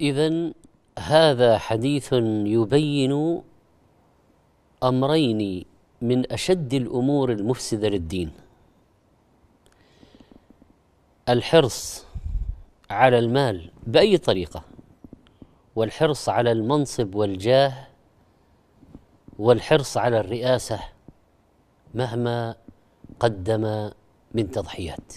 اذا هذا حديث يبين امرين من اشد الامور المفسده للدين الحرص على المال باي طريقه والحرص على المنصب والجاه والحرص على الرئاسه مهما قدم من تضحيات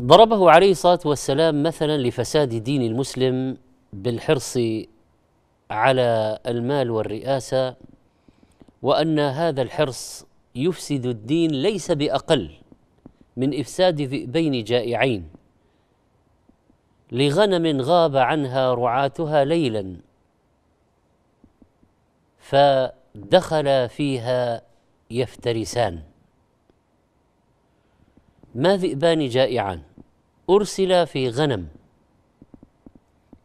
ضربه عليه الصلاه والسلام مثلا لفساد دين المسلم بالحرص على المال والرئاسه وان هذا الحرص يفسد الدين ليس باقل من افساد ذئبين جائعين لغنم غاب عنها رعاتها ليلا فدخل فيها يفترسان ما ذئبان جائعان أرسل في غنم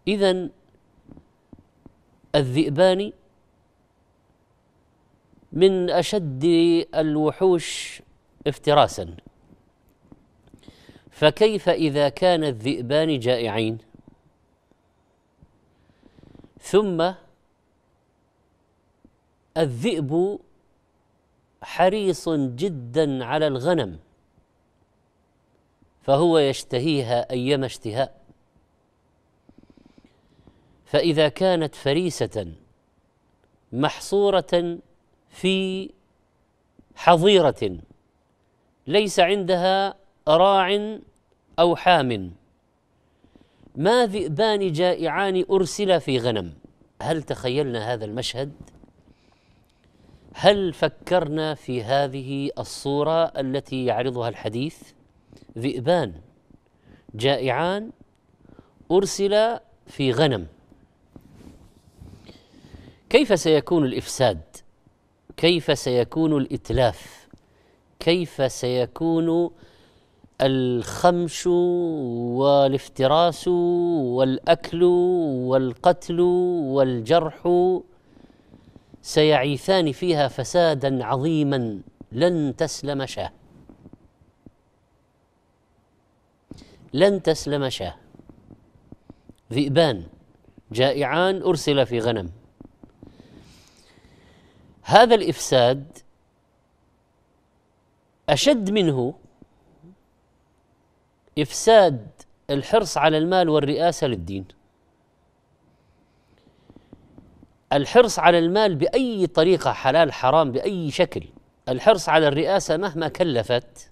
إذا الذئبان من أشد الوحوش افتراسا فكيف إذا كان الذئبان جائعين ثم الذئب حريص جدا على الغنم فهو يشتهيها ايما اشتهاء فاذا كانت فريسه محصوره في حظيره ليس عندها راع او حام ما ذئبان جائعان ارسلا في غنم هل تخيلنا هذا المشهد هل فكرنا في هذه الصوره التي يعرضها الحديث ذئبان جائعان أرسل في غنم كيف سيكون الإفساد؟ كيف سيكون الإتلاف؟ كيف سيكون الخمش والافتراس والأكل والقتل والجرح سيعيثان فيها فسادا عظيما لن تسلم شاه لن تسلم شاه ذئبان جائعان ارسل في غنم هذا الافساد اشد منه افساد الحرص على المال والرئاسه للدين الحرص على المال باي طريقه حلال حرام باي شكل الحرص على الرئاسه مهما كلفت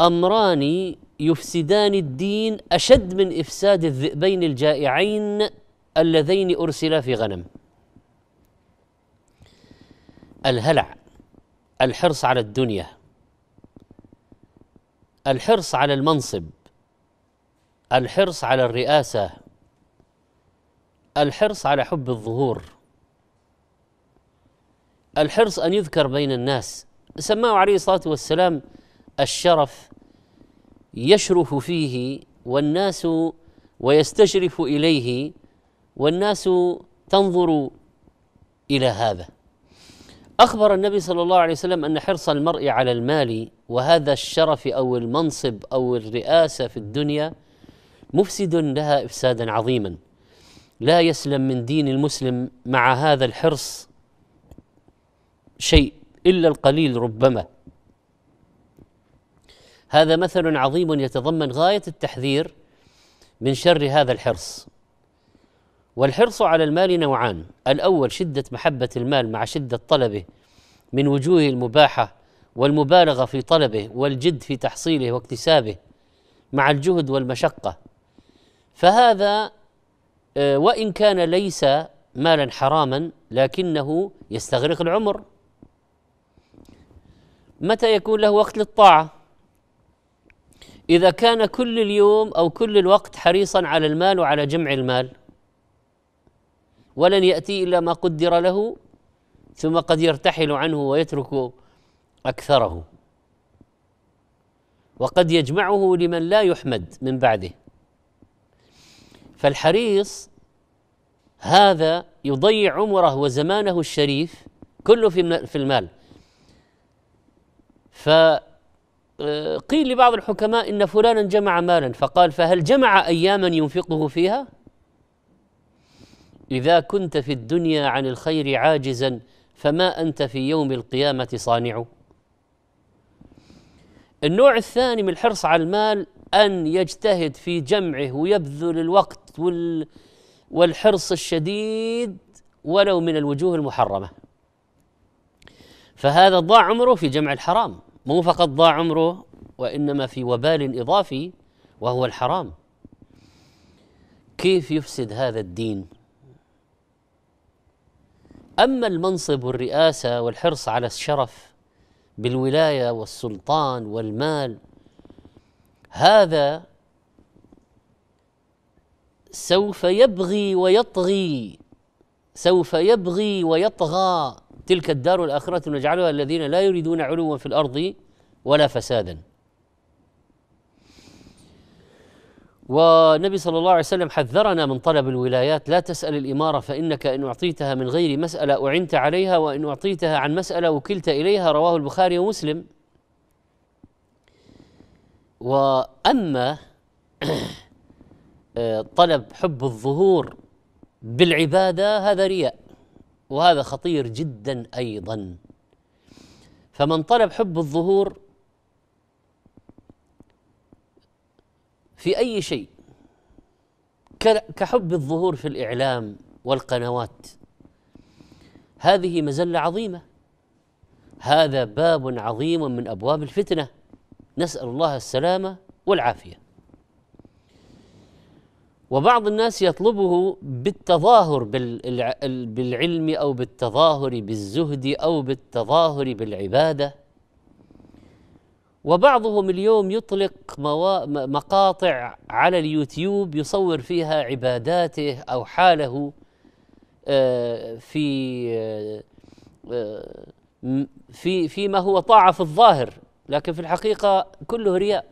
امران يفسدان الدين اشد من افساد الذئبين الجائعين اللذين ارسلا في غنم الهلع الحرص على الدنيا الحرص على المنصب الحرص على الرئاسه الحرص على حب الظهور الحرص ان يذكر بين الناس سماه عليه الصلاه والسلام الشرف يشرف فيه والناس ويستشرف اليه والناس تنظر الى هذا اخبر النبي صلى الله عليه وسلم ان حرص المرء على المال وهذا الشرف او المنصب او الرئاسه في الدنيا مفسد لها افسادا عظيما لا يسلم من دين المسلم مع هذا الحرص شيء الا القليل ربما هذا مثل عظيم يتضمن غايه التحذير من شر هذا الحرص والحرص على المال نوعان الاول شده محبه المال مع شده طلبه من وجوه المباحه والمبالغه في طلبه والجد في تحصيله واكتسابه مع الجهد والمشقه فهذا آه، وان كان ليس مالا حراما لكنه يستغرق العمر متى يكون له وقت للطاعه اذا كان كل اليوم او كل الوقت حريصا على المال وعلى جمع المال ولن ياتي الا ما قدر له ثم قد يرتحل عنه ويترك اكثره وقد يجمعه لمن لا يحمد من بعده فالحريص هذا يضيع عمره وزمانه الشريف كله في المال ف آه، قيل لبعض الحكماء ان فلانا جمع مالا فقال فهل جمع اياما ينفقه فيها اذا كنت في الدنيا عن الخير عاجزا فما انت في يوم القيامه صانع النوع الثاني من الحرص على المال ان يجتهد في جمعه ويبذل الوقت وال والحرص الشديد ولو من الوجوه المحرمه فهذا ضاع عمره في جمع الحرام مو فقط ضاع عمره وانما في وبال اضافي وهو الحرام كيف يفسد هذا الدين اما المنصب والرئاسه والحرص على الشرف بالولايه والسلطان والمال هذا سوف يبغي ويطغي سوف يبغي ويطغى تلك الدار الآخرة نجعلها الذين لا يريدون علوا في الأرض ولا فسادا والنبي صلى الله عليه وسلم حذرنا من طلب الولايات لا تسأل الإمارة فإنك إن أعطيتها من غير مسألة أعنت عليها وإن أعطيتها عن مسألة وكلت إليها رواه البخاري ومسلم وأما آه، طلب حب الظهور بالعبادة هذا رياء وهذا خطير جدا ايضا فمن طلب حب الظهور في اي شيء كحب الظهور في الاعلام والقنوات هذه مزله عظيمه هذا باب عظيم من ابواب الفتنه نسال الله السلامه والعافيه وبعض الناس يطلبه بالتظاهر بالعلم او بالتظاهر بالزهد او بالتظاهر بالعباده وبعضهم اليوم يطلق مقاطع على اليوتيوب يصور فيها عباداته او حاله آه، في آه، آه، في فيما هو طاعه في الظاهر لكن في الحقيقه كله رياء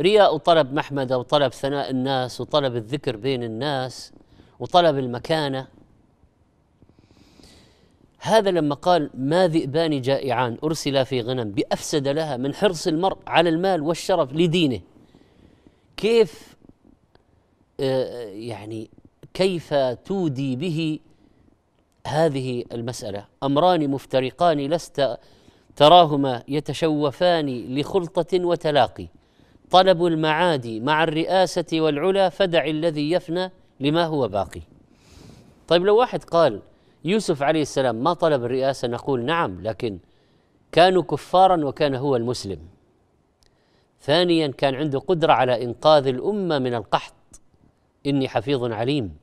رياء وطلب محمدة وطلب ثناء الناس وطلب الذكر بين الناس وطلب المكانة هذا لما قال ما ذئبان جائعان أرسلا في غنم بأفسد لها من حرص المرء على المال والشرف لدينه كيف آه، يعني كيف تودي به هذه المسألة أمران مفترقان لست تراهما يتشوفان لخلطة وتلاقي طلب المعادي مع الرئاسة والعلا فدع الذي يفنى لما هو باقي طيب لو واحد قال يوسف عليه السلام ما طلب الرئاسة نقول نعم لكن كانوا كفارا وكان هو المسلم ثانيا كان عنده قدرة على إنقاذ الأمة من القحط إني حفيظ عليم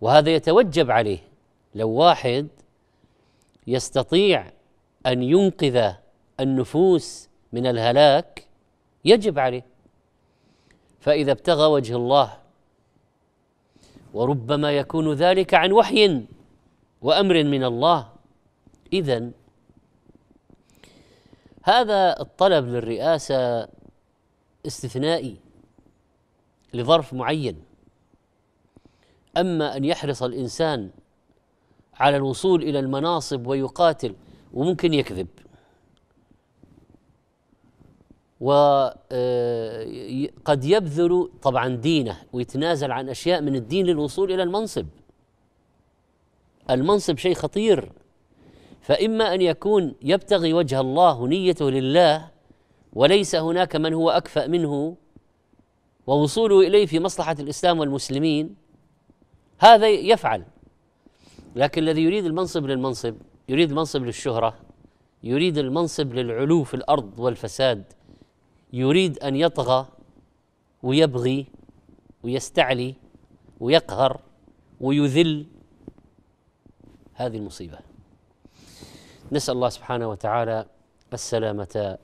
وهذا يتوجب عليه لو واحد يستطيع أن ينقذ النفوس من الهلاك يجب عليه فإذا ابتغى وجه الله وربما يكون ذلك عن وحي وأمر من الله إذا هذا الطلب للرئاسة استثنائي لظرف معين أما أن يحرص الإنسان على الوصول إلى المناصب ويقاتل وممكن يكذب وقد آه، يبذل طبعا دينه ويتنازل عن اشياء من الدين للوصول الى المنصب. المنصب شيء خطير فاما ان يكون يبتغي وجه الله نيته لله وليس هناك من هو اكفأ منه ووصوله اليه في مصلحه الاسلام والمسلمين هذا يفعل لكن الذي يريد المنصب للمنصب يريد المنصب للشهره يريد المنصب للعلو في الارض والفساد يريد ان يطغى ويبغي ويستعلي ويقهر ويذل هذه المصيبه نسال الله سبحانه وتعالى السلامه